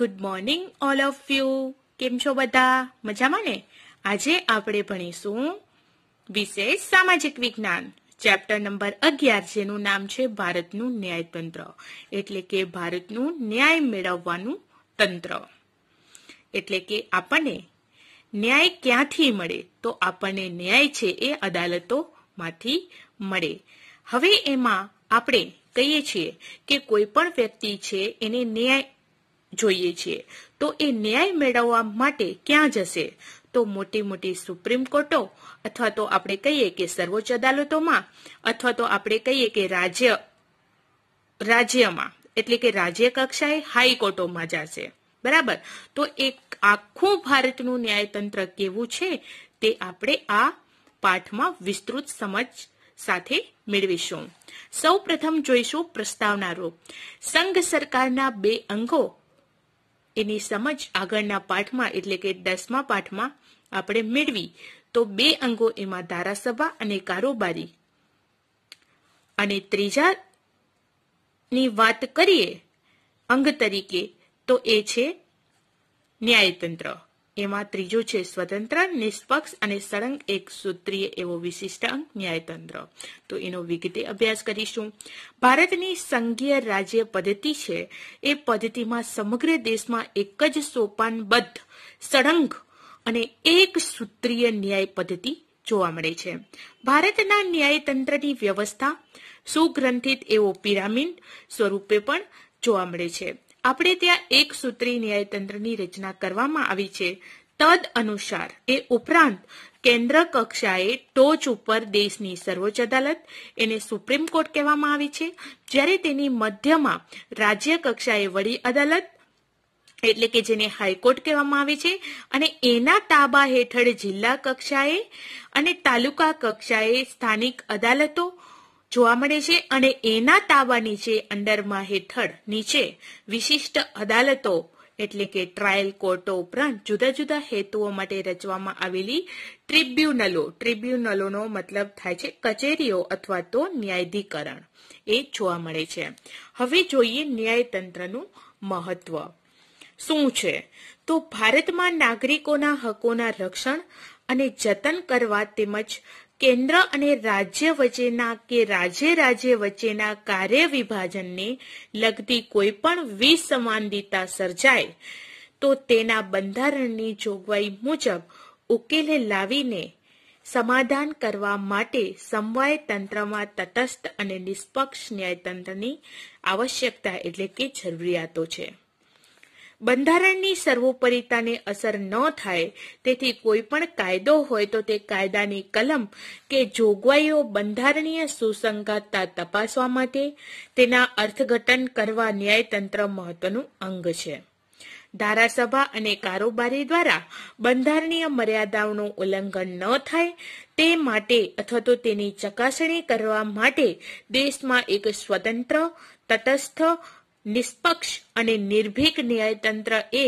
good morning all of you કેમ છો બધા મજામાં ને આજે આપણે ભણીશું વિશેષ સામાજિક વિજ્ઞાન ચેપ્ટર નંબર અગિયાર જેનું નામ છે ભારતનું ન્યાયતંત્ર એટલે કે ભારતનું ન્યાય મેળવવાનું તંત્ર એટલે કે આપણને ન્યાય ક્યાંથી મળે તો આપણને ન્યાય છે એ અદાલતોમાંથી મળે હવે એમાં આપણે કહીએ છીએ કે કોઈ પણ વ્યક્તિ છે એને ન્યાય જોઈએ છીએ તો એ ન્યાય મેળવવા માટે ક્યાં જશે તો મોટી મોટી સુપ્રીમ કોર્ટો અથવા તો આપણે કહીએ કે સર્વોચ્ચ અદાલતોમાં અથવા તો આપણે કહીએ કે રાજ્ય રાજ્યમાં એટલે કે રાજ્ય કક્ષાએ હાઈકોર્ટોમાં જશે બરાબર તો એક આખું ભારતનું ન્યાયતંત્ર કેવું છે તે આપણે આ પાઠમાં વિસ્તૃત સમજ સાથે મેળવીશું સૌ પ્રથમ જોઈશું પ્રસ્તાવના રૂપ સંઘ સરકારના બે અંગો એની સમજ આગળના પાઠમાં એટલે કે દસમા પાઠમાં આપણે મેળવી તો બે અંગો એમાં ધારાસભા અને કારોબારી અને ત્રીજા ની વાત કરીએ અંગ તરીકે તો એ છે ન્યાયતંત્ર એમાં ત્રીજો છે સ્વતંત્ર નિષ્પક્ષ અને સળંગ એક સૂત્રીય એવો વિશિષ્ટ અંક ન્યાયતંત્ર તો એનો વિગતે અભ્યાસ કરીશું ભારતની સંઘીય રાજ્ય પદ્ધતિ છે એ પદ્ધતિમાં સમગ્ર દેશમાં એક જ સોપાનબદ્ધ સળંગ અને એક સૂત્રીય ન્યાય પદ્ધતિ જોવા મળે છે ભારતના ન્યાયતંત્રની વ્યવસ્થા સુગ્રંથિત એવો પિરામિડ સ્વરૂપે પણ જોવા મળે છે આપણે ત્યાં એક સૂત્રી ન્યાયતંત્રની રચના કરવામાં આવી છે તદ અનુસાર એ ઉપરાંત કેન્દ્ર કક્ષાએ ટોચ ઉપર દેશની સર્વોચ્ચ અદાલત એને સુપ્રીમ કોર્ટ કહેવામાં આવી છે જ્યારે તેની મધ્યમાં રાજ્ય કક્ષાએ વડી અદાલત એટલે કે જેને હાઈકોર્ટ કહેવામાં આવે છે અને એના તાબા હેઠળ જિલ્લા કક્ષાએ અને તાલુકા કક્ષાએ સ્થાનિક અદાલતો જોવા મળે છે અને એના તાવા નીચે અંડરમાં હેઠળ નીચે વિશિષ્ટ અદાલતો એટલે કે ટ્રાયલ કોર્ટો ઉપરાંત જુદા જુદા હેતુઓ માટે રચવામાં આવેલી ટ્રિબ્યુનલો ટ્રિબ્યુનલોનો મતલબ થાય છે કચેરીઓ અથવા તો ન્યાયાધિકરણ એ જોવા મળે છે હવે જોઈએ ન્યાયતંત્રનું મહત્વ શું છે તો ભારતમાં નાગરિકોના હકોના રક્ષણ અને જતન કરવા તેમજ કેન્દ્ર અને રાજ્ય વચ્ચેના કે રાજ્ય રાજ્ય વચ્ચેના કાર્ય વિભાજનને લગતી કોઈ પણ વિસમાનતા સર્જાય તો તેના બંધારણની જોગવાઈ મુજબ ઉકેલે લાવીને સમાધાન કરવા માટે સમવાય તંત્રમાં તટસ્થ અને નિષ્પક્ષ ન્યાયતંત્રની આવશ્યકતા એટલે કે જરૂરિયાતો છે બંધારણની સર્વોપરિતાને અસર ન થાય તેથી કોઈ પણ કાયદો હોય તો તે કાયદાની કલમ કે જોગવાઈઓ બંધારણીય સુસંગતતા તપાસવા માટે તેના અર્થઘટન કરવા ન્યાયતંત્ર મહત્વનું અંગ છે ધારાસભા અને કારોબારી દ્વારા બંધારણીય મર્યાદાઓનું ઉલ્લંઘન ન થાય તે માટે અથવા તો તેની ચકાસણી કરવા માટે દેશમાં એક સ્વતંત્ર તટસ્થ નિષ્પક્ષ અને નિર્ભીક ન્યાયતંત્ર એ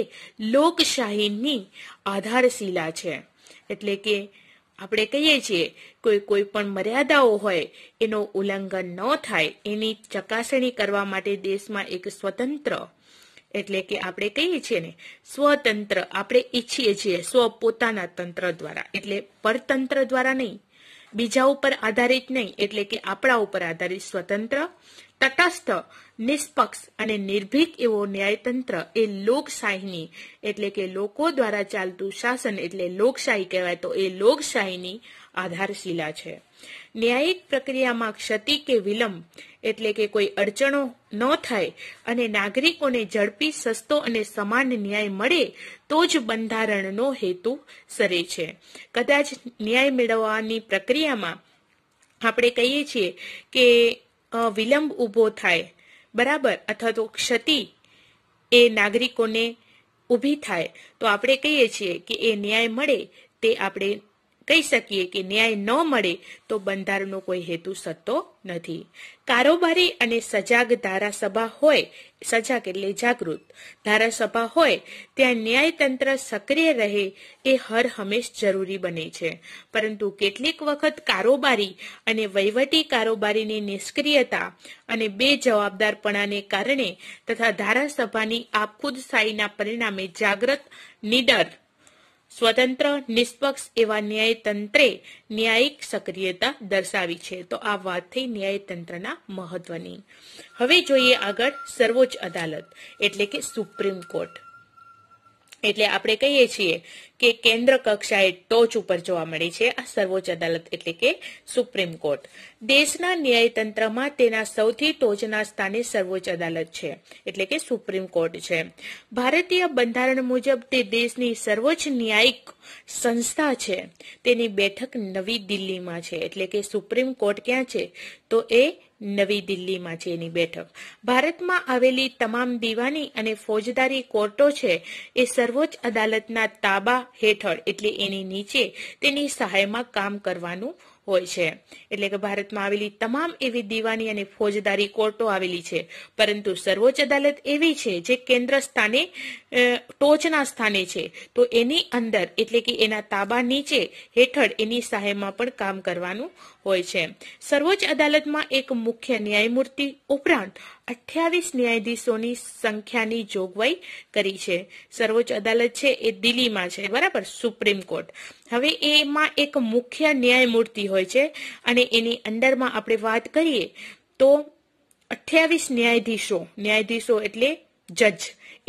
લોકશાહીની આધારશિલા છે એટલે કે આપણે કહીએ છીએ કોઈ કોઈ પણ મર્યાદાઓ હોય એનો ઉલ્લંઘન ન થાય એની ચકાસણી કરવા માટે દેશમાં એક સ્વતંત્ર એટલે કે આપણે કહીએ છીએ ને સ્વતંત્ર આપણે ઈચ્છીએ છીએ સ્વ પોતાના તંત્ર દ્વારા એટલે પરતંત્ર દ્વારા નહીં બીજા ઉપર આધારિત નહીં એટલે કે આપણા ઉપર આધારિત સ્વતંત્ર તટસ્થ નિષ્પક્ષ અને નિર્ભીક એવો ન્યાયતંત્ર એ લોકશાહીની એટલે કે લોકો દ્વારા ચાલતું શાસન એટલે લોકશાહી કહેવાય તો એ લોકશાહીની આધારશિલા છે ન્યાયિક પ્રક્રિયામાં ક્ષતિ કે વિલંબ એટલે કે કોઈ અડચણો ન થાય અને નાગરિકોને ઝડપી સસ્તો અને સમાન ન્યાય મળે તો જ બંધારણનો હેતુ સરે છે કદાચ ન્યાય મેળવવાની પ્રક્રિયામાં આપણે કહીએ છીએ કે વિલંબ ઊભો થાય બરાબર અથવા તો ક્ષતિ એ નાગરિકોને ઊભી થાય તો આપણે કહીએ છીએ કે એ ન્યાય મળે તે આપણે કહી શકીએ કે ન્યાય ન મળે તો બંધારણનો કોઈ હેતુ સતો નથી કારોબારી અને સજાગ ધારાસભા હોય સજાગ એટલે જાગૃત ધારાસભા હોય ત્યાં ન્યાયતંત્ર સક્રિય રહે એ હર હંમેશ જરૂરી બને છે પરંતુ કેટલીક વખત કારોબારી અને વહીવટી કારોબારીની નિષ્ક્રિયતા અને બે જવાબદારપણાને કારણે તથા ધારાસભાની આપખુદ સાઈના પરિણામે જાગૃત નીડર સ્વતંત્ર નિષ્પક્ષ એવા ન્યાયતંત્રે ન્યાયિક સક્રિયતા દર્શાવી છે તો આ વાત થઈ ન્યાયતંત્રના મહત્વની હવે જોઈએ આગળ સર્વોચ્ચ અદાલત એટલે કે સુપ્રીમ કોર્ટ એટલે આપણે કહીએ છીએ કે કેન્દ્ર કક્ષાએ ટોચ ઉપર જોવા મળી છે આ સર્વોચ્ચ અદાલત એટલે કે સુપ્રીમ કોર્ટ દેશના ન્યાયતંત્રમાં તેના સૌથી ટોચના સ્થાને સર્વોચ્ચ અદાલત છે એટલે કે સુપ્રીમ કોર્ટ છે ભારતીય બંધારણ મુજબ તે દેશની સર્વોચ્ચ ન્યાયિક સંસ્થા છે તેની બેઠક નવી દિલ્હીમાં છે એટલે કે સુપ્રીમ કોર્ટ ક્યાં છે તો એ નવી દિલ્હીમાં છે એની બેઠક ભારતમાં આવેલી તમામ દીવાની અને ફોજદારી કોર્ટો છે એ સર્વોચ્ચ અદાલતના તાબા હેઠળ એટલે એની નીચે તેની સહાયમાં કામ કરવાનું હોય છે એટલે કે ભારતમાં આવેલી તમામ એવી દીવાની અને ફોજદારી કોર્ટો આવેલી છે પરંતુ સર્વોચ્ચ અદાલત એવી છે જે કેન્દ્ર સ્થાને ટોચના સ્થાને છે તો એની અંદર એટલે કે એના તાબા નીચે હેઠળ એની સહાયમાં પણ કામ કરવાનું હોય છે સર્વોચ્ચ અદાલતમાં એક મુખ્ય ન્યાયમૂર્તિ ઉપરાંત અઠ્યાવીસ ન્યાયાધીશોની સંખ્યાની જોગવાઈ કરી છે સર્વોચ્ચ અદાલત છે એ દિલ્હીમાં છે બરાબર સુપ્રીમ કોર્ટ હવે એમાં એક મુખ્ય ન્યાયમૂર્તિ હોય છે અને એની અંડરમાં આપણે વાત કરીએ તો અઠ્યાવીસ ન્યાયાધીશો ન્યાયાધીશો એટલે જજ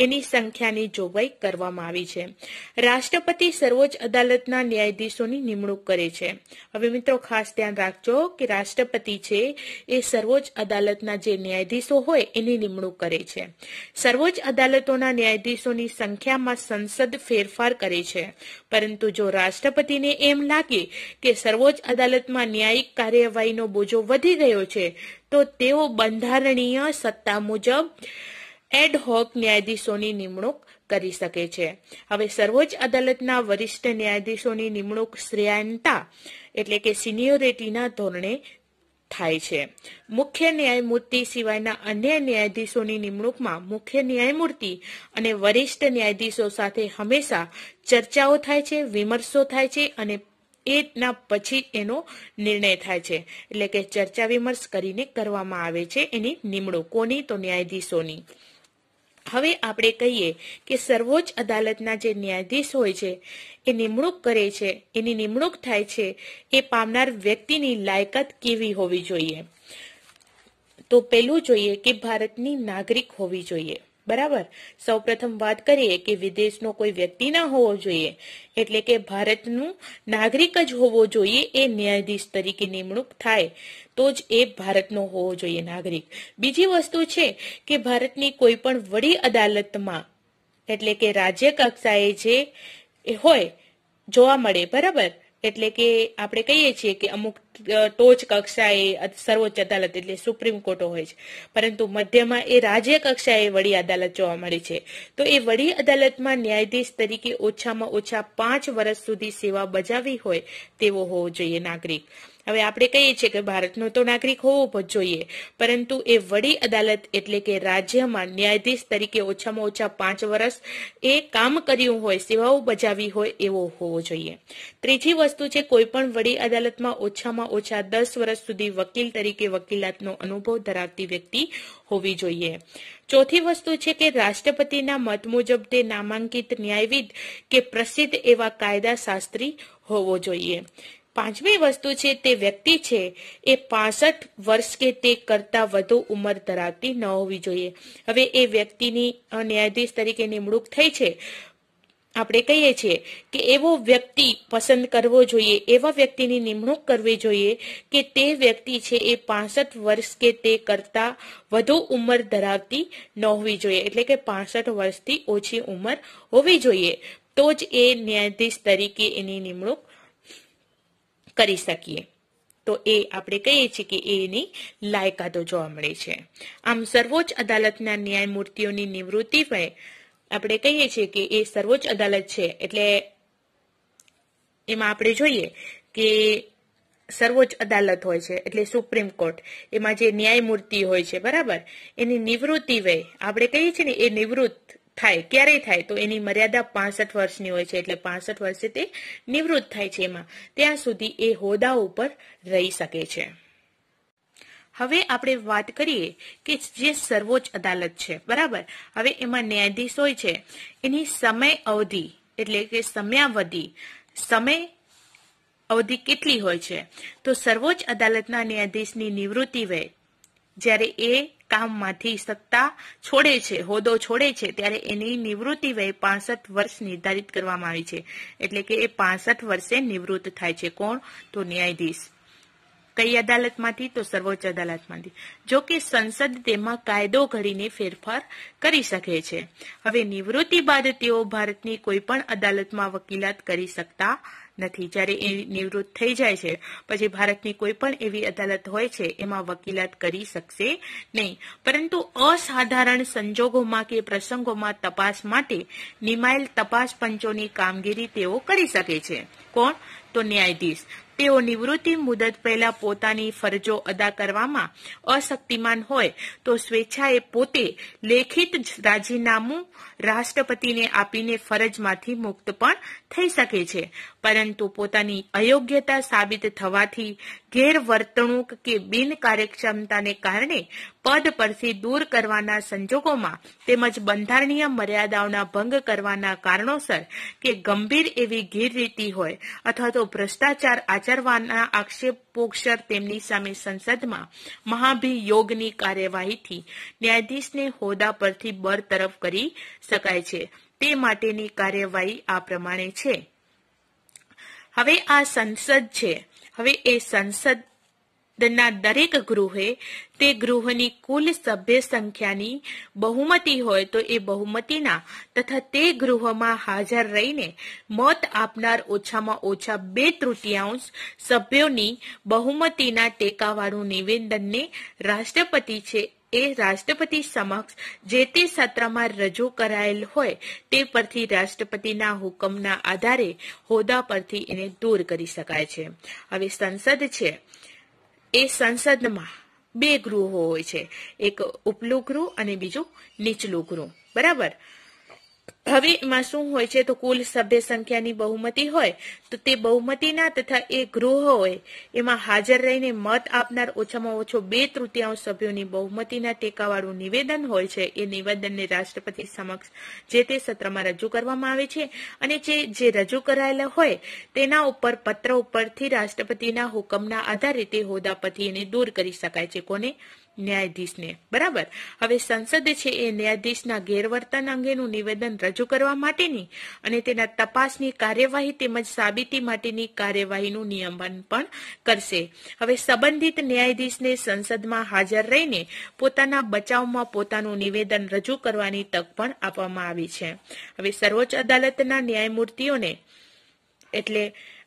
એની સંખ્યાની જોગવાઈ કરવામાં આવી છે રાષ્ટ્રપતિ સર્વોચ્ચ અદાલતના ન્યાયાધીશોની નિમણૂક કરે છે હવે મિત્રો ખાસ ધ્યાન રાખજો કે રાષ્ટ્રપતિ છે એ સર્વોચ્ચ અદાલતના જે ન્યાયાધીશો હોય એની નિમણૂક કરે છે સર્વોચ્ચ અદાલતોના ન્યાયાધીશોની સંખ્યામાં સંસદ ફેરફાર કરે છે પરંતુ જો રાષ્ટ્રપતિને એમ લાગે કે સર્વોચ્ચ અદાલતમાં ન્યાયિક કાર્યવાહીનો બોજો વધી ગયો છે તો તેઓ બંધારણીય સત્તા મુજબ એડ હોક ન્યાયાધીશોની નિમણૂક કરી શકે છે હવે સર્વોચ્ચ અદાલતના વરિષ્ઠ ન્યાયાધીશોની નિમણૂક શ્રેયાંતા એટલે કે સિનિયોરિટીના ધોરણે થાય છે મુખ્ય ન્યાયમૂર્તિ સિવાયના અન્ય ન્યાયાધીશોની નિમણૂકમાં મુખ્ય ન્યાયમૂર્તિ અને વરિષ્ઠ ન્યાયાધીશો સાથે હંમેશા ચર્ચાઓ થાય છે વિમર્શો થાય છે અને એના પછી એનો નિર્ણય થાય છે એટલે કે ચર્ચા વિમર્શ કરીને કરવામાં આવે છે એની નિમણૂક કોની તો ન્યાયાધીશોની હવે આપણે કહીએ કે સર્વોચ્ચ અદાલતના જે ન્યાયાધીશ હોય છે એ નિમણૂક કરે છે એની નિમણૂક થાય છે એ પામનાર વ્યક્તિની લાયકાત કેવી હોવી જોઈએ તો પેલું જોઈએ કે ભારતની નાગરિક હોવી જોઈએ બરાબર સૌપ્રથમ વાત કરીએ કે વિદેશનો કોઈ વ્યક્તિ ના હોવો જોઈએ એટલે કે ભારતનું નાગરિક જ હોવો જોઈએ એ ન્યાયાધીશ તરીકે નિમણૂક થાય તો જ એ ભારતનો હોવો જોઈએ નાગરિક બીજી વસ્તુ છે કે ભારતની કોઈ પણ વડી અદાલતમાં એટલે કે રાજ્ય કક્ષાએ જે હોય જોવા મળે બરાબર એટલે કે આપણે કહીએ છીએ કે અમુક ટોચ કક્ષાએ સર્વોચ્ચ અદાલત એટલે સુપ્રીમ કોર્ટો હોય છે પરંતુ મધ્યમાં એ રાજ્ય કક્ષાએ વડી અદાલત જોવા મળી છે તો એ વડી અદાલતમાં ન્યાયાધીશ તરીકે ઓછામાં ઓછા પાંચ વર્ષ સુધી સેવા બજાવી હોય તેવો હોવો જોઈએ નાગરિક હવે આપણે કહીએ છીએ કે ભારતનો તો નાગરિક હોવો જોઈએ પરંતુ એ વડી અદાલત એટલે કે રાજ્યમાં ન્યાયાધીશ તરીકે ઓછામાં ઓછા પાંચ વર્ષ એ કામ કર્યું હોય સેવાઓ બજાવી હોય એવો હોવો જોઈએ ત્રીજી વસ્તુ છે કોઈપણ વડી અદાલતમાં ઓછામાં ઓછા દસ વર્ષ સુધી વકીલ તરીકે વકીલાતનો અનુભવ ધરાવતી વ્યક્તિ હોવી જોઈએ ચોથી વસ્તુ છે કે રાષ્ટ્રપતિના મત મુજબ તે નામાંકિત ન્યાયવિદ કે પ્રસિદ્ધ એવા કાયદા શાસ્ત્રી હોવો જોઈએ પાંચમી વસ્તુ છે તે વ્યક્તિ છે એ પાસઠ વર્ષ કે તે કરતાં વધુ ઉંમર ધરાવતી ન હોવી જોઈએ હવે એ વ્યક્તિની ન્યાયાધીશ તરીકે નિમણૂક થઈ છે આપણે કહીએ છીએ કે એવો વ્યક્તિ પસંદ કરવો જોઈએ એવા વ્યક્તિની નિમણૂક કરવી જોઈએ કે તે વ્યક્તિ છે એ પાસઠ વર્ષ કે તે કરતાં વધુ ઉંમર ધરાવતી ન હોવી જોઈએ એટલે કે પાસઠ વર્ષથી ઓછી ઉંમર હોવી જોઈએ તો જ એ ન્યાયાધીશ તરીકે એની નિમણૂક કરી શકીએ તો એ આપણે કહીએ છીએ કે એની લાયકાતો જોવા મળે છે આમ સર્વોચ્ચ અદાલતના ન્યાયમૂર્તિઓની નિવૃત્તિ પણ આપણે કહીએ છીએ કે એ સર્વોચ્ચ અદાલત છે એટલે એમાં આપણે જોઈએ કે સર્વોચ્ચ અદાલત હોય છે એટલે સુપ્રીમ કોર્ટ એમાં જે ન્યાયમૂર્તિ હોય છે બરાબર એની નિવૃત્તિ વય આપણે કહીએ છીએ ને એ નિવૃત્ત થાય ક્યારે થાય તો એની મર્યાદા પાસઠ વર્ષની હોય છે એટલે પાસઠ વર્ષે તે નિવૃત્ત થાય છે એમાં ત્યાં સુધી એ હોદ્દા ઉપર રહી શકે છે હવે આપણે વાત કરીએ કે જે સર્વોચ્ચ અદાલત છે બરાબર હવે એમાં ન્યાયાધીશ હોય છે એની સમય અવધિ એટલે કે સમયાવધિ સમય અવધિ કેટલી હોય છે તો સર્વોચ્ચ અદાલતના ન્યાયાધીશની નિવૃત્તિ વય જ્યારે એ કામમાંથી સત્તા છોડે છે હોદ્દો છોડે છે ત્યારે એની નિવૃત્તિ વય પાસઠ વર્ષ નિર્ધારિત કરવામાં આવી છે એટલે કે એ પાસઠ વર્ષે નિવૃત્ત થાય છે કોણ તો ન્યાયાધીશ કઈ અદાલતમાંથી તો સર્વોચ્ચ અદાલતમાંથી જો કે સંસદ તેમાં કાયદો ઘડીને ફેરફાર કરી શકે છે હવે નિવૃત્તિ બાદ તેઓ ભારતની કોઈપણ અદાલતમાં વકીલાત કરી શકતા નથી જ્યારે એ નિવૃત્ત થઈ જાય છે પછી ભારતની કોઈ પણ એવી અદાલત હોય છે એમાં વકીલાત કરી શકશે નહીં પરંતુ અસાધારણ સંજોગોમાં કે પ્રસંગોમાં તપાસ માટે નિમાયેલ તપાસ પંચોની કામગીરી તેઓ કરી શકે છે કોણ તો ન્યાયાધીશ તેઓ નિવૃત્તિ મુદત પહેલા પોતાની ફરજો અદા કરવામાં અશક્તિમાન હોય તો સ્વેચ્છાએ પોતે લેખિત રાજીનામું રાષ્ટ્રપતિને આપીને ફરજમાંથી મુક્ત પણ થઈ શકે છે પરંતુ પોતાની અયોગ્યતા સાબિત થવાથી ગેરવર્તણૂક કે બિનકાર્યક્ષમતાને કારણે પદ પરથી દૂર કરવાના સંજોગોમાં તેમજ બંધારણીય મર્યાદાઓના ભંગ કરવાના કારણોસર કે ગંભીર એવી ગેરરીતિ હોય અથવા તો ભ્રષ્ટાચાર આચરવાના આક્ષેપોક્ષર તેમની સામે સંસદમાં મહાભિયોગની કાર્યવાહીથી ન્યાયાધીશને હોદ્દા પરથી બરતરફ કરી શકાય છે તે માટેની કાર્યવાહી આ પ્રમાણે છે હવે આ સંસદ છે હવે એ સંસદ ના દરેક ગૃહે તે ગૃહની કુલ સભ્ય સંખ્યાની બહુમતી હોય તો એ બહુમતીના તથા તે ગૃહમાં હાજર રહીને મત આપનાર ઓછામાં ઓછા બે તૃતીયાંશ સભ્યોની બહુમતીના ટેકાવાળું નિવેદનને રાષ્ટ્રપતિ છે એ રાષ્ટ્રપતિ સમક્ષ જે તે સત્રમાં રજૂ કરાયેલ હોય તે પરથી રાષ્ટ્રપતિના હુકમના આધારે હોદ્દા પરથી એને દૂર કરી શકાય છે હવે સંસદ છે એ સંસદમાં બે ગૃહો હોય છે એક ઉપલું ગૃહ અને બીજું નીચલું ગૃહ બરાબર હવે એમાં શું હોય છે તો કુલ સભ્ય સંખ્યાની બહુમતી હોય તો તે બહુમતીના તથા એ ગૃહ હોય એમાં હાજર રહીને મત આપનાર ઓછામાં ઓછો બે તૃતીયાંશ સભ્યોની બહુમતીના ટેકાવાળું નિવેદન હોય છે એ નિવેદનને રાષ્ટ્રપતિ સમક્ષ જે તે સત્રમાં રજૂ કરવામાં આવે છે અને જે જે રજૂ કરાયેલા હોય તેના ઉપર પત્ર ઉપરથી રાષ્ટ્રપતિના હુકમના આધારે તે હોદ્દાપતિને દૂર કરી શકાય છે કોને ન્યાયાધીશને બરાબર હવે સંસદ છે એ ન્યાયાધીશના ગેરવર્તન અંગેનું નિવેદન રજૂ કરવા માટેની અને તેના તપાસની કાર્યવાહી તેમજ સાબિતી માટેની કાર્યવાહીનું નિયમન પણ કરશે હવે સંબંધિત ન્યાયાધીશને સંસદમાં હાજર રહીને પોતાના બચાવમાં પોતાનું નિવેદન રજૂ કરવાની તક પણ આપવામાં આવી છે હવે સર્વોચ્ચ અદાલતના ન્યાયમૂર્તિઓને એટલે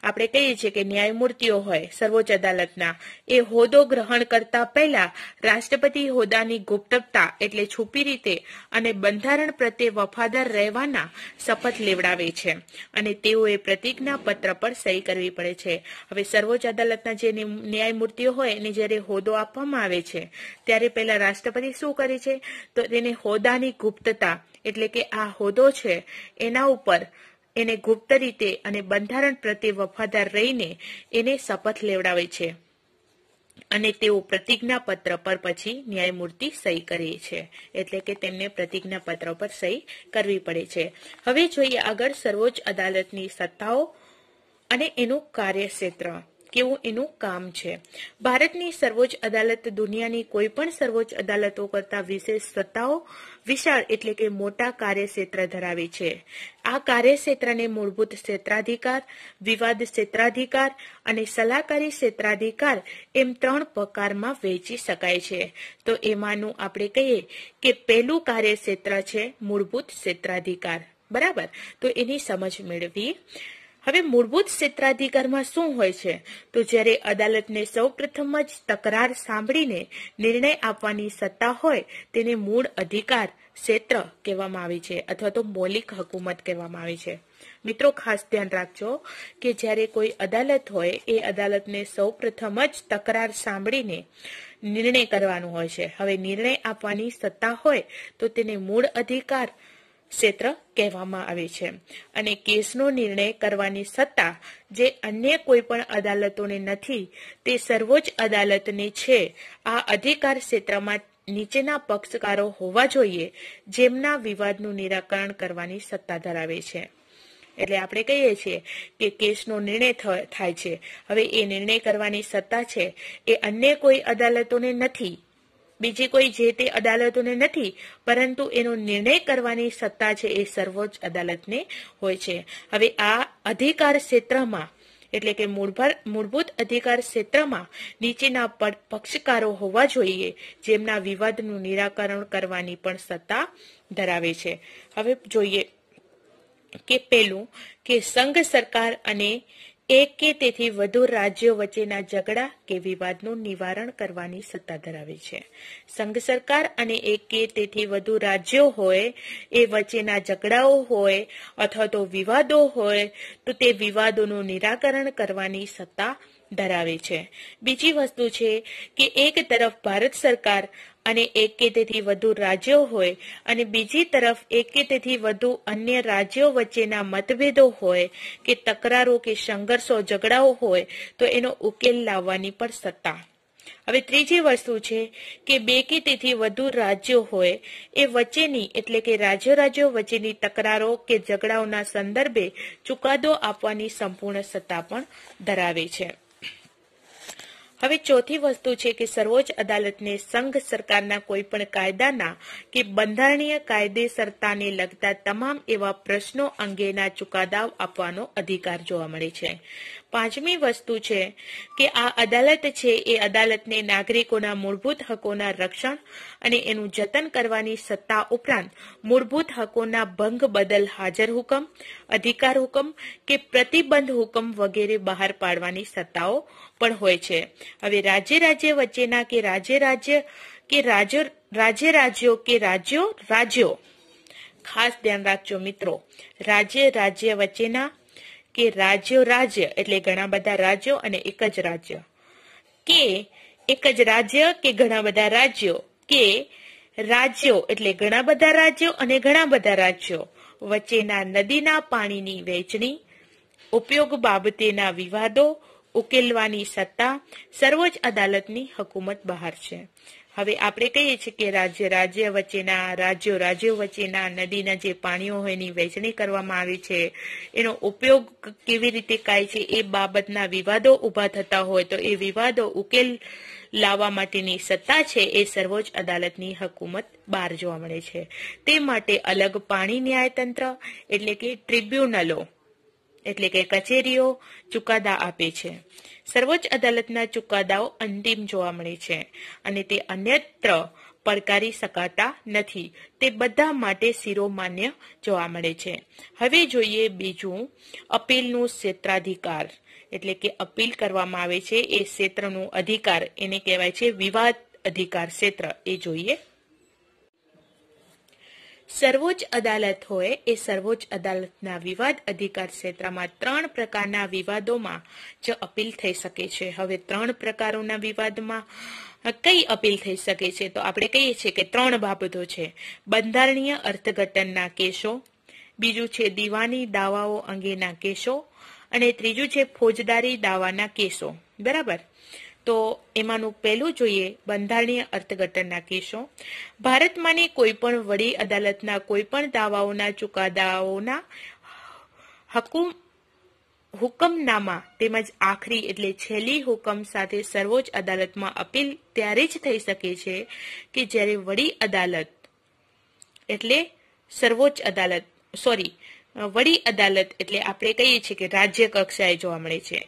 આપણે કહીએ છીએ કે ન્યાયમૂર્તિઓ હોય સર્વોચ્ચ અદાલતના એ હોદ્દો ગ્રહણ કરતા પહેલા રાષ્ટ્રપતિ હોદ્દાની ગુપ્તતા એટલે છુપી રીતે અને બંધારણ પ્રત્યે વફાદાર રહેવાના શપથ લેવડાવે છે અને તેઓએ પ્રતિજ્ઞા પત્ર પર સહી કરવી પડે છે હવે સર્વોચ્ચ અદાલતના જે ન્યાયમૂર્તિઓ હોય એને જ્યારે હોદ્દો આપવામાં આવે છે ત્યારે પહેલા રાષ્ટ્રપતિ શું કરે છે તો તેને હોદ્દાની ગુપ્તતા એટલે કે આ હોદ્દો છે એના ઉપર એને ગુપ્ત રીતે અને બંધારણ પ્રત્યે વફાદાર રહીને એને શપથ લેવડાવે છે અને તેઓ પ્રતિજ્ઞાપત્ર પર પછી ન્યાયમૂર્તિ સહી કરે છે એટલે કે તેમને પ્રતિજ્ઞાપત્ર પર સહી કરવી પડે છે હવે જોઈએ આગળ સર્વોચ્ચ અદાલતની સત્તાઓ અને એનું કાર્યક્ષેત્ર કેવું એનું કામ છે ભારતની સર્વોચ્ચ અદાલત દુનિયાની કોઈ પણ સર્વોચ્ચ અદાલતો કરતા વિશેષ સત્તાઓ વિશાળ એટલે કે મોટા કાર્યક્ષેત્ર ધરાવે છે આ કાર્યક્ષેત્રને મૂળભૂત ક્ષેત્રાધિકાર વિવાદ ક્ષેત્રાધિકાર અને સલાહકારી ક્ષેત્રાધિકાર એમ ત્રણ પ્રકારમાં વહેંચી શકાય છે તો એમાંનું આપણે કહીએ કે પહેલું કાર્યક્ષેત્ર છે મૂળભૂત ક્ષેત્રાધિકાર બરાબર તો એની સમજ મેળવી હવે મૂળભૂત ક્ષેત્રાધિકારમાં શું હોય છે તો જ્યારે અદાલતને સૌ પ્રથમ જ તકરાર સાંભળીને નિર્ણય આપવાની સત્તા હોય તેને મૂળ અધિકાર ક્ષેત્ર કહેવામાં આવે છે અથવા તો મૌલિક હકુમત કહેવામાં આવે છે મિત્રો ખાસ ધ્યાન રાખજો કે જ્યારે કોઈ અદાલત હોય એ અદાલતને સૌ પ્રથમ જ તકરાર સાંભળીને નિર્ણય કરવાનો હોય છે હવે નિર્ણય આપવાની સત્તા હોય તો તેને મૂળ અધિકાર ક્ષેત્ર કહેવામાં આવે છે અને કેસનો નિર્ણય કરવાની સત્તા જે અન્ય કોઈ પણ અદાલતોને નથી તે સર્વોચ્ચ અદાલતને છે આ અધિકાર ક્ષેત્રમાં નીચેના પક્ષકારો હોવા જોઈએ જેમના વિવાદનું નિરાકરણ કરવાની સત્તા ધરાવે છે એટલે આપણે કહીએ છીએ કે કેસનો નિર્ણય થાય છે હવે એ નિર્ણય કરવાની સત્તા છે એ અન્ય કોઈ અદાલતોને નથી બીજી કોઈ જે તે અદાલતોને નથી પરંતુ એનો નિર્ણય કરવાની સત્તા છે એ સર્વોચ્ચ અદાલતને હોય છે હવે આ અધિકાર ક્ષેત્રમાં એટલે કે મૂળભૂત અધિકાર ક્ષેત્રમાં નીચેના પક્ષકારો હોવા જોઈએ જેમના વિવાદનું નિરાકરણ કરવાની પણ સત્તા ધરાવે છે હવે જોઈએ કે પેલું કે સંઘ સરકાર અને એક કે તેથી વધુ રાજ્યો વચ્ચેના ઝઘડા કે વિવાદનું નિવારણ કરવાની સત્તા ધરાવે છે સંઘ સરકાર અને એક કે તેથી વધુ રાજ્યો હોય એ વચ્ચેના ઝઘડાઓ હોય અથવા તો વિવાદો હોય તો તે વિવાદોનું નિરાકરણ કરવાની સત્તા ધરાવે છે બીજી વસ્તુ છે કે એક તરફ ભારત સરકાર અને એક કે તેથી વધુ રાજ્યો હોય અને બીજી તરફ એક કે તેથી વધુ અન્ય રાજ્યો વચ્ચેના મતભેદો હોય કે તકરારો કે સંઘર્ષો ઝઘડાઓ હોય તો એનો ઉકેલ લાવવાની પણ સત્તા હવે ત્રીજી વસ્તુ છે કે બે કે તેથી વધુ રાજ્યો હોય એ વચ્ચેની એટલે કે રાજ્યો રાજ્યો વચ્ચેની તકરારો કે ઝઘડાઓના સંદર્ભે ચુકાદો આપવાની સંપૂર્ણ સત્તા પણ ધરાવે છે હવે ચોથી વસ્તુ છે કે સર્વોચ્ચ અદાલતને સંઘ સરકારના કોઈપણ કાયદાના કે બંધારણીય કાયદેસરતાને લગતા તમામ એવા પ્રશ્નો અંગેના ચુકાદાઓ આપવાનો અધિકાર જોવા મળે છે પાંચમી વસ્તુ છે કે આ અદાલત છે એ અદાલતને નાગરિકોના મૂળભૂત હકોના રક્ષણ અને એનું જતન કરવાની સત્તા ઉપરાંત મૂળભૂત હકોના ભંગ બદલ હાજર હુકમ અધિકાર હુકમ કે પ્રતિબંધ હુકમ વગેરે બહાર પાડવાની સત્તાઓ પણ હોય છે હવે રાજ્ય રાજ્ય વચ્ચેના કે રાજ્ય રાજ્ય કે રાજ્ય રાજ્ય રાજ્યો કે રાજ્યો રાજ્યો ખાસ ધ્યાન રાખજો મિત્રો રાજ્ય રાજ્ય વચ્ચેના કે રાજ્યો રાજ્ય એટલે ઘણા બધા રાજ્યો અને એક જ રાજ્ય કે એક જ રાજ્ય કે ઘણા બધા રાજ્યો કે રાજ્યો એટલે ઘણા બધા રાજ્યો અને ઘણા બધા રાજ્યો વચ્ચેના નદીના પાણીની વહેંચણી ઉપયોગ બાબતેના વિવાદો ઉકેલવાની સત્તા સર્વોચ્ચ અદાલતની હકુમત બહાર છે હવે આપણે કહીએ છીએ કે રાજ્ય રાજ્ય વચ્ચેના રાજ્યો રાજ્યો વચ્ચેના નદીના જે પાણીઓ હોય એની વહેંચણી કરવામાં આવી છે એનો ઉપયોગ કેવી રીતે થાય છે એ બાબતના વિવાદો ઊભા થતા હોય તો એ વિવાદો ઉકેલ લાવવા માટેની સત્તા છે એ સર્વોચ્ચ અદાલતની હકુમત બહાર જોવા મળે છે તે માટે અલગ પાણી ન્યાયતંત્ર એટલે કે ટ્રિબ્યુનલો એટલે કે કચેરીઓ ચુકાદા આપે છે સર્વોચ્ચ અદાલતના ચુકાદાઓ અંતિમ જોવા મળે છે અને તે અન્યત્ર પડકારી શકાતા નથી તે બધા માટે શિરોમાન્ય જોવા મળે છે હવે જોઈએ બીજું અપીલનું ક્ષેત્રાધિકાર એટલે કે અપીલ કરવામાં આવે છે એ ક્ષેત્રનું અધિકાર એને કહેવાય છે વિવાદ અધિકાર ક્ષેત્ર એ જોઈએ સર્વોચ્ચ અદાલત હોય એ સર્વોચ્ચ અદાલતના વિવાદ અધિકાર ક્ષેત્રમાં ત્રણ પ્રકારના વિવાદોમાં જ અપીલ થઈ શકે છે હવે ત્રણ પ્રકારોના વિવાદમાં કઈ અપીલ થઈ શકે છે તો આપણે કહીએ છીએ કે ત્રણ બાબતો છે બંધારણીય અર્થઘટનના કેસો બીજું છે દીવાની દાવાઓ અંગેના કેસો અને ત્રીજું છે ફોજદારી દાવાના કેસો બરાબર તો એમાંનું પહેલું જોઈએ બંધારણીય અર્થઘટનના કેસો ભારતમાંની પણ વડી અદાલતના કોઈપણ દાવાઓના ચુકાદાઓના હકુમ હુકમનામા તેમજ આખરી એટલે છેલ્લી હુકમ સાથે સર્વોચ્ચ અદાલતમાં અપીલ ત્યારે જ થઈ શકે છે કે જ્યારે વડી અદાલત એટલે સર્વોચ્ચ અદાલત સોરી વડી અદાલત એટલે આપણે કહીએ છીએ કે રાજ્ય કક્ષાએ જોવા મળે છે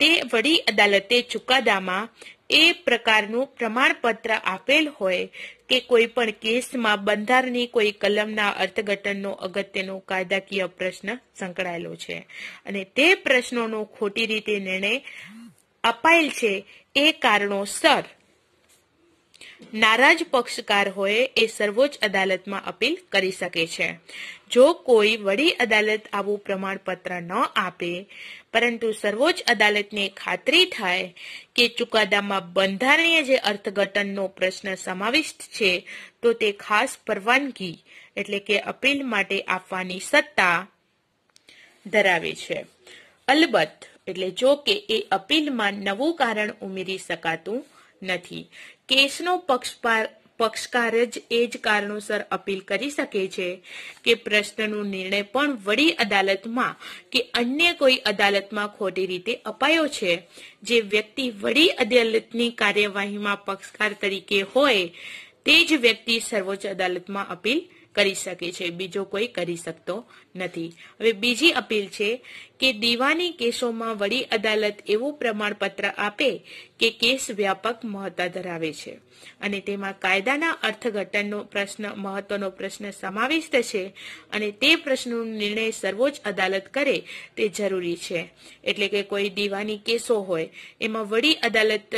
તે વડી અદાલતે ચુકાદામાં એ પ્રકારનું પ્રમાણપત્ર આપેલ હોય કે કોઈ પણ કેસમાં બંધારણની કોઈ કલમના અર્થઘટનનો અગત્યનો કાયદાકીય પ્રશ્ન સંકળાયેલો છે અને તે પ્રશ્નોનો ખોટી રીતે નિર્ણય અપાયેલ છે એ કારણોસર નારાજ પક્ષકાર હોય એ સર્વોચ્ચ અદાલતમાં અપીલ કરી શકે છે જો કોઈ વડી અદાલત આવું પ્રમાણપત્ર ન આપે પરંતુ સર્વોચ્ચ અદાલતને ખાતરી થાય કે ચુકાદામાં બંધારણીય જે અર્થઘટનનો પ્રશ્ન સમાવિષ્ટ છે તો તે ખાસ પરવાનગી એટલે કે અપીલ માટે આપવાની સત્તા ધરાવે છે અલબત્ત એટલે જો કે એ અપીલમાં નવું કારણ ઉમેરી શકાતું નથી કેસનો પક્ષકાર પક્ષકાર જ એ જ કારણોસર અપીલ કરી શકે છે કે પ્રશ્નનો નિર્ણય પણ વડી અદાલતમાં કે અન્ય કોઈ અદાલતમાં ખોટી રીતે અપાયો છે જે વ્યક્તિ વડી અદાલતની કાર્યવાહીમાં પક્ષકાર તરીકે હોય તે જ વ્યક્તિ સર્વોચ્ચ અદાલતમાં અપીલ કરી શકે છે બીજો કોઈ કરી શકતો નથી હવે બીજી અપીલ છે કે દીવાની કેસોમાં વડી અદાલત એવું પ્રમાણપત્ર આપે કે કેસ વ્યાપક મહત્તા ધરાવે છે અને તેમાં કાયદાના અર્થઘટનનો પ્રશ્ન મહત્વનો પ્રશ્ન સમાવિષ્ટ છે અને તે પ્રશ્નનો નિર્ણય સર્વોચ્ચ અદાલત કરે તે જરૂરી છે એટલે કે કોઈ દીવાની કેસો હોય એમાં વડી અદાલત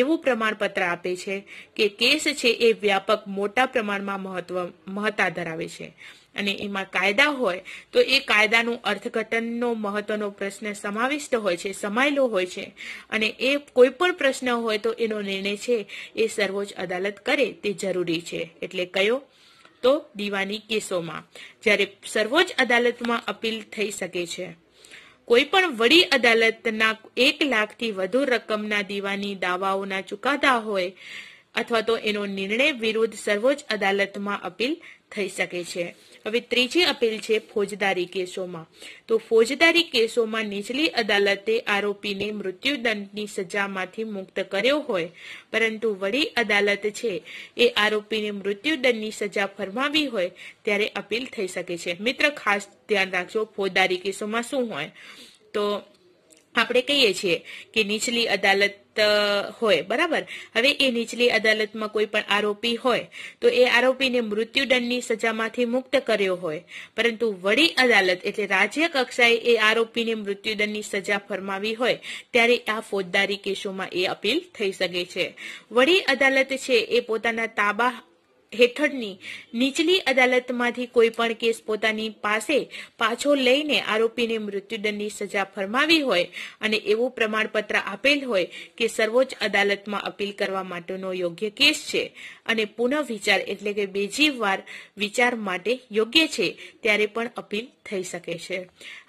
એવું પ્રમાણપત્ર આપે છે કે કેસ છે એ વ્યાપક મોટા પ્રમાણમાં મહત્વ મહત્તા ધરાવે છે અને એમાં કાયદા હોય તો એ કાયદાનું અર્થઘટનનો મહત્વનો પ્રશ્ન સમાવિષ્ટ હોય છે સમાયેલો હોય છે અને એ કોઈ પણ પ્રશ્ન હોય તો એનો નિર્ણય છે એ સર્વોચ્ચ અદાલત કરે તે જરૂરી છે એટલે કયો તો દીવાની કેસોમાં જ્યારે સર્વોચ્ચ અદાલતમાં અપીલ થઈ શકે છે કોઈપણ વડી અદાલતના એક લાખથી વધુ રકમના દીવાની દાવાઓના ચુકાદા હોય અથવા તો એનો નિર્ણય વિરુદ્ધ સર્વોચ્ચ અદાલતમાં અપીલ થઈ શકે છે હવે ત્રીજી અપીલ છે ફોજદારી કેસોમાં તો ફોજદારી કેસોમાં નીચલી અદાલતે આરોપીને મૃત્યુદંડની સજામાંથી મુક્ત કર્યો હોય પરંતુ વડી અદાલત છે એ આરોપીને મૃત્યુદંડની સજા ફરમાવી હોય ત્યારે અપીલ થઈ શકે છે મિત્ર ખાસ ધ્યાન રાખજો ફોજદારી કેસોમાં શું હોય તો આપણે કહીએ છીએ કે નીચલી અદાલત હોય બરાબર હવે એ નીચલી અદાલતમાં કોઈ પણ આરોપી હોય તો એ આરોપીને મૃત્યુદંડની સજામાંથી મુક્ત કર્યો હોય પરંતુ વડી અદાલત એટલે રાજ્ય કક્ષાએ એ આરોપીને મૃત્યુદંડની સજા ફરમાવી હોય ત્યારે આ ફોજદારી કેસોમાં એ અપીલ થઈ શકે છે વડી અદાલત છે એ પોતાના તાબા હેઠળની નીચલી અદાલતમાંથી કોઈ પણ કેસ પોતાની પાસે પાછો લઈને આરોપીને મૃત્યુદંડની સજા ફરમાવી હોય અને એવું પ્રમાણપત્ર આપેલ હોય કે સર્વોચ્ચ અદાલતમાં અપીલ કરવા માટેનો યોગ્ય કેસ છે અને પુનઃ વિચાર એટલે કે બીજી વાર વિચાર માટે યોગ્ય છે ત્યારે પણ અપીલ થઈ શકે છે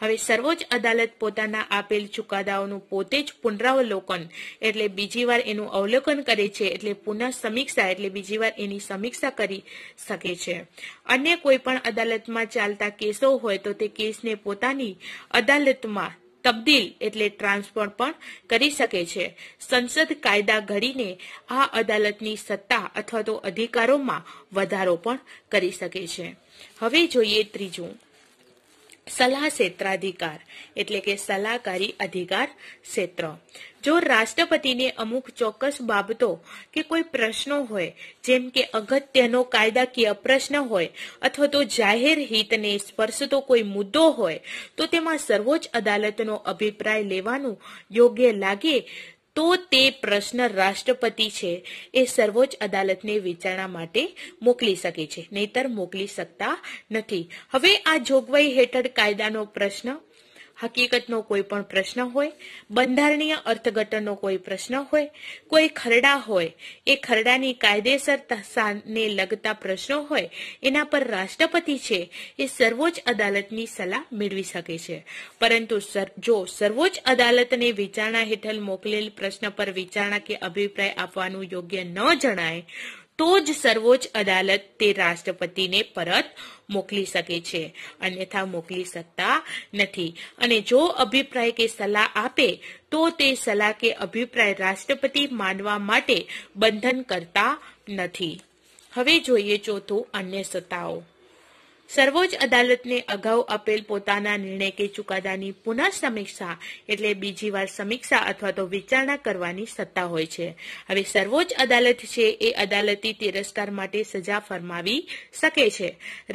હવે સર્વોચ્ચ અદાલત પોતાના આપેલ ચુકાદાઓનું પોતે જ પુનરાવલોકન એટલે બીજી વાર એનું અવલોકન કરે છે એટલે પુનઃ સમીક્ષા એટલે બીજી વાર એની સમીક્ષા કરી શકે છે અન્ય પણ અદાલતમાં ચાલતા કેસો હોય તો તે કેસને પોતાની અદાલતમાં તબદીલ એટલે ટ્રાન્સફર પણ કરી શકે છે સંસદ કાયદા ઘડીને આ અદાલતની સત્તા અથવા તો અધિકારોમાં વધારો પણ કરી શકે છે હવે જોઈએ ત્રીજું સલાહ ક્ષેત્રાધિકાર એટલે કે સલાહકારી અધિકાર ક્ષેત્ર જો રાષ્ટ્રપતિને અમુક ચોક્કસ બાબતો કે કોઈ પ્રશ્નો હોય જેમ કે અગત્યનો કાયદાકીય પ્રશ્ન હોય અથવા તો જાહેર હિતને સ્પર્શતો કોઈ મુદ્દો હોય તો તેમાં સર્વોચ્ચ અદાલતનો અભિપ્રાય લેવાનું યોગ્ય લાગે તો તે પ્રશ્ન રાષ્ટ્રપતિ છે એ સર્વોચ્ચ અદાલતને વિચારણા માટે મોકલી શકે છે નહીતર મોકલી શકતા નથી હવે આ જોગવાઈ હેઠળ કાયદાનો પ્રશ્ન હકીકતનો કોઈ પણ પ્રશ્ન હોય બંધારણીય અર્થઘટનનો કોઈ પ્રશ્ન હોય કોઈ ખરડા હોય એ ખરડાની કાયદેસર ને લગતા પ્રશ્નો હોય એના પર રાષ્ટ્રપતિ છે એ સર્વોચ્ચ અદાલતની સલાહ મેળવી શકે છે પરંતુ જો સર્વોચ્ચ અદાલતને વિચારણા હેઠળ મોકલેલ પ્રશ્ન પર વિચારણા કે અભિપ્રાય આપવાનું યોગ્ય ન જણાય તો જ સર્વોચ્ચ અદાલત તે રાષ્ટ્રપતિને પરત મોકલી શકે છે અન્યથા મોકલી શકતા નથી અને જો અભિપ્રાય કે સલાહ આપે તો તે સલાહ કે અભિપ્રાય રાષ્ટ્રપતિ માનવા માટે બંધન કરતા નથી હવે જોઈએ ચોથું અન્ય સત્તાઓ સર્વોચ્ચ અદાલતને અગાઉ આપેલ પોતાના નિર્ણય કે ચુકાદાની પુનઃ સમીક્ષા એટલે બીજી વાર સમીક્ષા અથવા તો વિચારણા કરવાની સત્તા હોય છે હવે સર્વોચ્ચ અદાલત છે એ અદાલતી તિરસ્કાર માટે સજા ફરમાવી શકે છે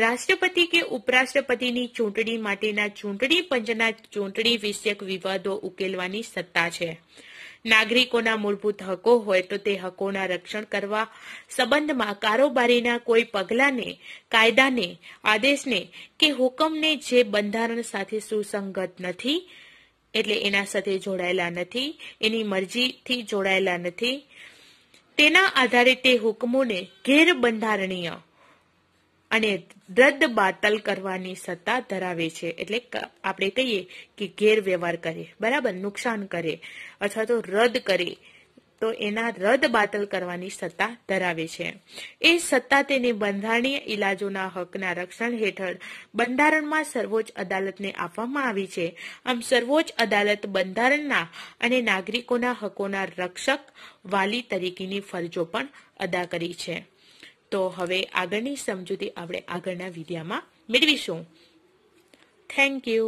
રાષ્ટ્રપતિ કે ઉપરાષ્ટ્રપતિની ચૂંટણી માટેના ચૂંટણી પંચના ચૂંટણી વિષયક વિવાદો ઉકેલવાની સત્તા છે નાગરિકોના મૂળભૂત હકો હોય તો તે હકોના રક્ષણ કરવા સંબંધમાં કારોબારીના કોઈ પગલાને કાયદાને આદેશને કે હુકમને જે બંધારણ સાથે સુસંગત નથી એટલે એના સાથે જોડાયેલા નથી એની મરજીથી જોડાયેલા નથી તેના આધારે તે હુકમોને ગેરબંધારણીય અને રદ બાતલ કરવાની સત્તા ધરાવે છે એટલે આપણે કહીએ કે ગેરવ્યવહાર કરે બરાબર નુકસાન કરે અથવા તો રદ કરે તો એના રદ બાતલ કરવાની સત્તા ધરાવે છે એ સત્તા તેને બંધારણીય ઇલાજોના હકના રક્ષણ હેઠળ બંધારણમાં સર્વોચ્ચ અદાલતને આપવામાં આવી છે આમ સર્વોચ્ચ અદાલત બંધારણના અને નાગરિકોના હકોના રક્ષક વાલી તરીકેની ફરજો પણ અદા કરી છે તો હવે આગળની સમજૂતી આપણે આગળના વિડીયામાં મેળવીશું થેન્ક યુ